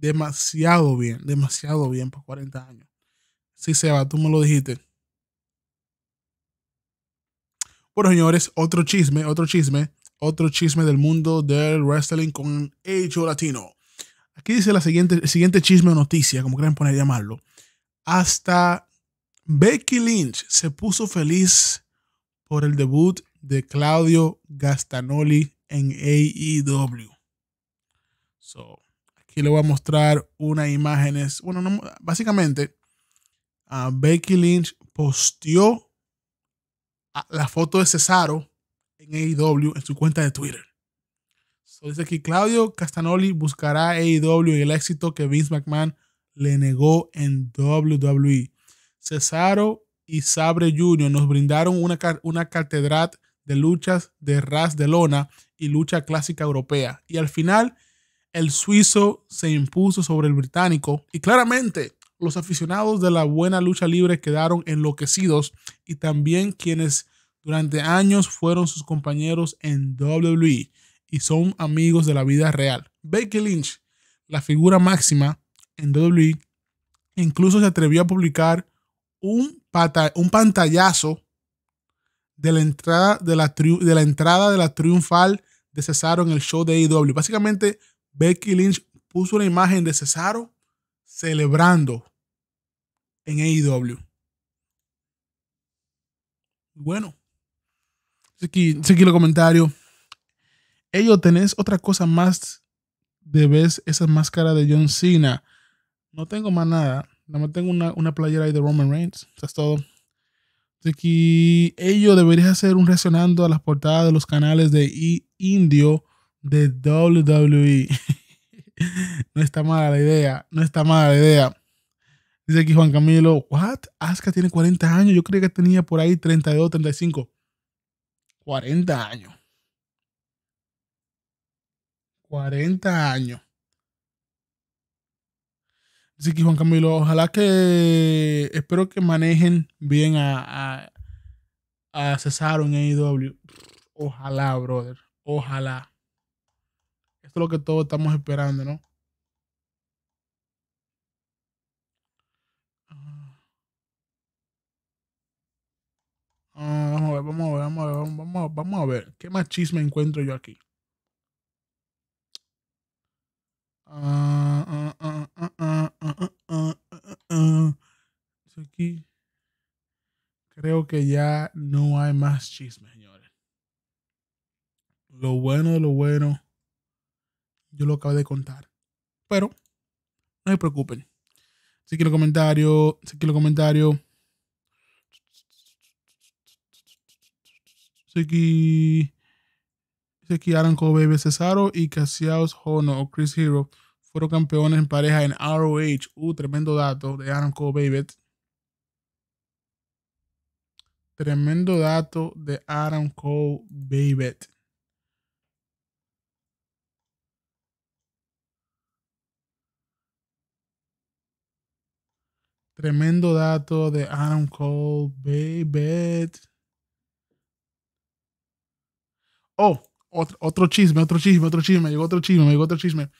demasiado bien, demasiado bien por 40 años. Sí, Seba, tú me lo dijiste. Bueno, señores, otro chisme, otro chisme, otro chisme del mundo del wrestling con hecho Latino. Aquí dice la siguiente, el siguiente chisme o noticia, como quieran poner llamarlo. Hasta Becky Lynch se puso feliz por el debut de Claudio Gastanoli en AEW. So, Aquí le voy a mostrar unas imágenes. Bueno, básicamente, ah, Becky Lynch posteó ah, la foto de Cesaro en AEW en su cuenta de Twitter. So, dice aquí, Claudio Castanoli buscará AEW y el éxito que Vince McMahon le negó en WWE. Cesaro y Sabre Jr. nos brindaron una, una catedral de luchas de ras de lona y lucha clásica europea. Y al final el suizo se impuso sobre el británico y claramente los aficionados de la buena lucha libre quedaron enloquecidos y también quienes durante años fueron sus compañeros en WWE y son amigos de la vida real. Becky Lynch, la figura máxima en WWE, incluso se atrevió a publicar un, un pantallazo de la, entrada de, la de la entrada de la triunfal de Cesaro en el show de AEW. Básicamente Becky Lynch puso una imagen de Cesaro celebrando en AEW. Bueno, aquí, aquí comentario. Ello, ¿tenés otra cosa más de ves esa máscara de John Cena? No tengo más nada. Nada más tengo una, una playera ahí de Roman Reigns. Eso es todo. Así ello debería hacer un reaccionando a las portadas de los canales de E! Indio de WWE. no está mala la idea, no está mala la idea. Dice aquí Juan Camilo, ¿what? Asuka tiene 40 años, yo creía que tenía por ahí 32, 35. 40 años. 40 años. Dice aquí Juan Camilo, ojalá que, espero que manejen bien a, a, Cesaro en AEW. Ojalá, brother. Ojalá. Esto es lo que todos estamos esperando, ¿no? Ah, ah, vamos a ver, vamos a ver, vamos a ver, vamos, a ver. ¿Qué más chisme encuentro yo aquí? Aquí creo que ya no hay más chisme, señores. Lo bueno lo bueno yo lo acabo de contar. Pero no se preocupen. Si quiero comentario, si el comentario. Seki, Seki Aranco, Baby Cesaro y Cassius Hono o Chris Hero fueron campeones en pareja en ROH. Uh, tremendo dato de Cole, Baby Tremendo dato de Aaron Cole Baby Tremendo dato de Adam Cole, baby. Oh, otro, chisme, otro chisme, otro chisme, llegó otro chisme, llegó otro chisme.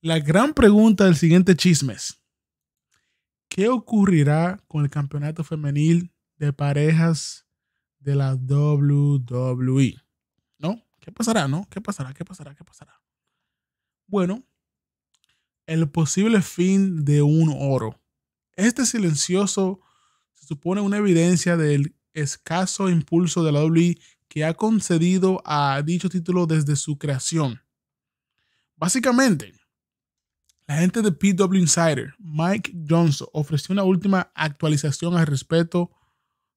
La gran pregunta del siguiente chisme es, ¿qué ocurrirá con el campeonato femenil de parejas de la WWE? ¿No? ¿Qué pasará, no? ¿Qué pasará? ¿Qué pasará? ¿Qué pasará? Bueno, el posible fin de un oro este silencioso se supone una evidencia del escaso impulso de la WWE que ha concedido a dicho título desde su creación. Básicamente, la gente de PW Insider, Mike Johnson, ofreció una última actualización al respecto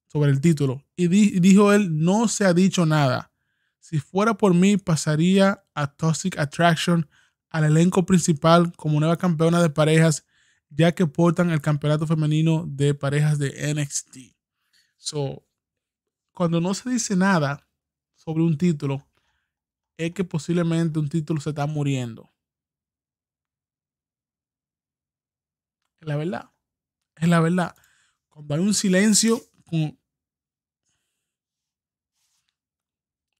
sobre el título y, y dijo él, no se ha dicho nada. Si fuera por mí, pasaría a Toxic Attraction al elenco principal como nueva campeona de parejas ya que portan el campeonato femenino de parejas de NXT. So, cuando no se dice nada sobre un título, es que posiblemente un título se está muriendo. Es la verdad. Es la verdad. Cuando hay un silencio,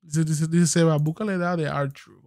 se dice, Seba, busca la edad de Arthur.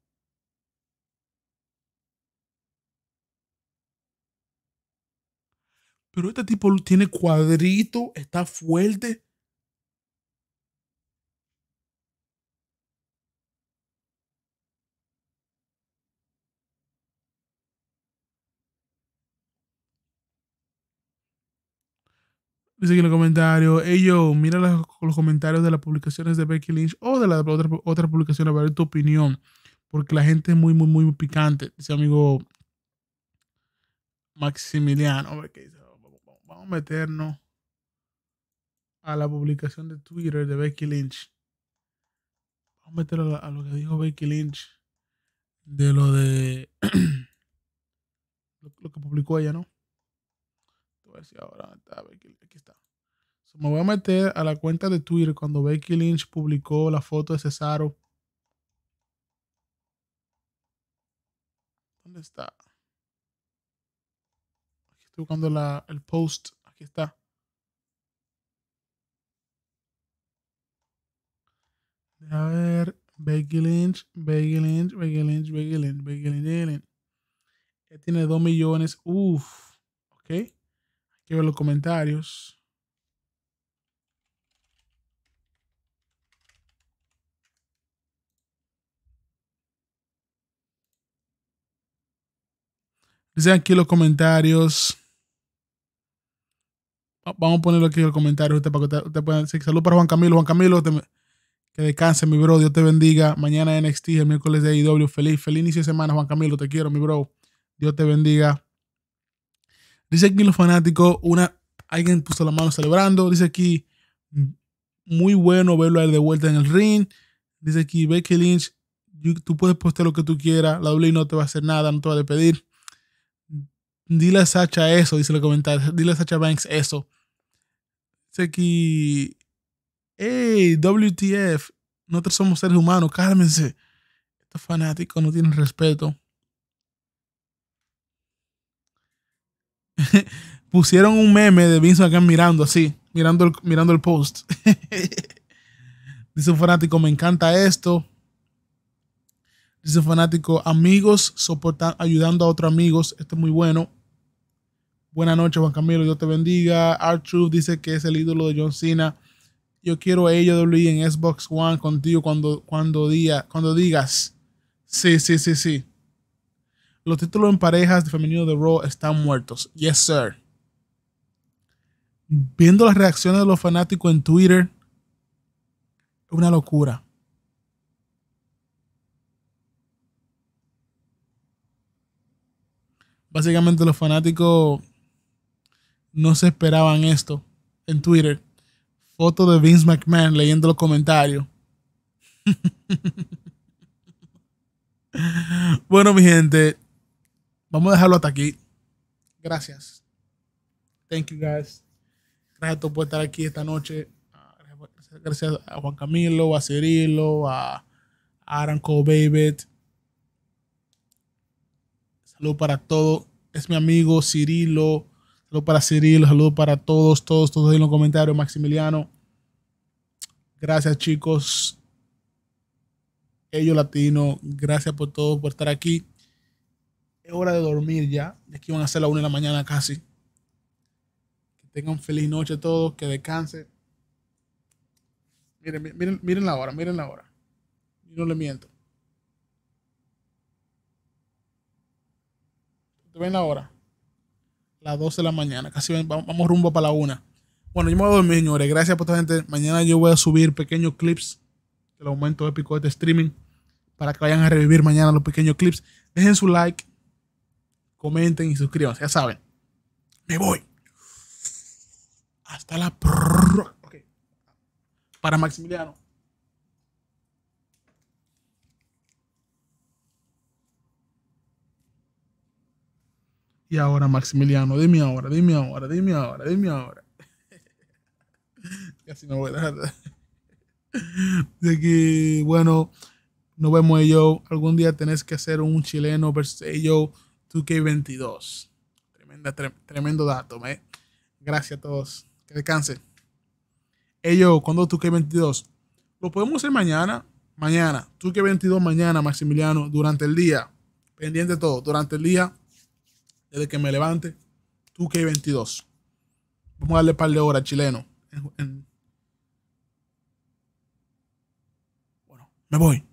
Pero este tipo tiene cuadrito, está fuerte. Dice aquí en los comentarios, hey yo, mira los, comentarios de las publicaciones de Becky Lynch o de la otras otra publicación A ver tu opinión. Porque la gente es muy, muy, muy picante. Dice amigo Maximiliano. A ver qué dice a meternos a la publicación de Twitter de Becky Lynch. Vamos a meter a lo que dijo Becky Lynch de lo de lo, que publicó ella, ¿no? está aquí está. me voy a meter a la cuenta de Twitter cuando Becky Lynch publicó la foto de Cesaro. ¿Dónde está? Estoy buscando la, el post. Aquí está. A ver. Becky Lynch, Becky Lynch, Becky Lynch, Becky Lynch, Becky Lynch, Ya tiene dos millones. Uf. Ok. Aquí veo los comentarios. Dice aquí los comentarios. Vamos a ponerlo aquí en el comentario para que ustedes puedan decir salud para Juan Camilo. Juan Camilo, que descanse, mi bro. Dios te bendiga. Mañana NXT, el miércoles de IW. E feliz, feliz inicio de semana, Juan Camilo. Te quiero, mi bro. Dios te bendiga. Dice aquí los fanáticos, una, alguien puso la mano celebrando. Dice aquí, muy bueno verlo a él de vuelta en el ring. Dice aquí, Becky Lynch, tú puedes postear lo que tú quieras. La WWE no te va a hacer nada, no te va a despedir. Dile a Sacha eso, dice el comentario Dile a Sacha Banks eso. Dice aquí. Hey, WTF. Nosotros somos seres humanos, cálmense. Estos fanáticos no tienen respeto. Pusieron un meme de Vince acá mirando así, mirando el, mirando el post. Dice un fanático, me encanta esto. Dice un fanático, amigos ayudando a otros amigos. Esto es muy bueno. Buenas noches, Juan Camilo, Dios te bendiga. Art dice que es el ídolo de John Cena. Yo quiero a e Wii e en Xbox One contigo cuando, cuando, cuando digas. Sí, sí, sí, sí. Los títulos en parejas de femenino de Raw están muertos. Yes, sir. Viendo las reacciones de los fanáticos en Twitter, una locura. Básicamente los fanáticos no se esperaban esto en Twitter. Foto de Vince McMahon leyendo los comentarios. bueno, mi gente, vamos a dejarlo hasta aquí. Gracias. Thank you guys. Gracias a todos por estar aquí esta noche. Gracias a Juan Camilo, a Cirilo, a Aranco Baby. Salud para todo. Es mi amigo Cirilo Saludos para Cirilo, saludos para todos, todos, todos en los comentarios. Maximiliano. Gracias, chicos. Ellos Latino, gracias por todo, por estar aquí. Es hora de dormir ya. Es que van a ser la 1 de la mañana casi. Que tengan feliz noche todos, que descansen. Miren, miren, miren la hora, miren la hora. Y no le miento. ¿Te ven la hora? las 12 de la mañana, casi vamos rumbo para la una Bueno, yo me voy a dormir, señores. Gracias por esta gente. Mañana yo voy a subir pequeños clips El aumento épico de este streaming para que vayan a revivir mañana los pequeños clips. Dejen su like, comenten y suscríbanse. Ya saben. Me voy. Hasta la... Okay. Para Maximiliano. Y ahora, Maximiliano, dime ahora, dime ahora, dime ahora, dime ahora. Casi me voy a dejar. De que, bueno, nos vemos ello. Eh, Algún día tenés que hacer un chileno versus yo 2K22. tremendo dato, ¿eh? Gracias a todos. Que descansen. Ello, eh, ¿cuándo 2K22? Lo podemos hacer mañana. Mañana. 2 que 22 mañana, Maximiliano, durante el día. Pendiente todo. Durante el día desde que me levante. 2 hay 22 Vamos a darle un par de horas, chileno. Bueno, me voy.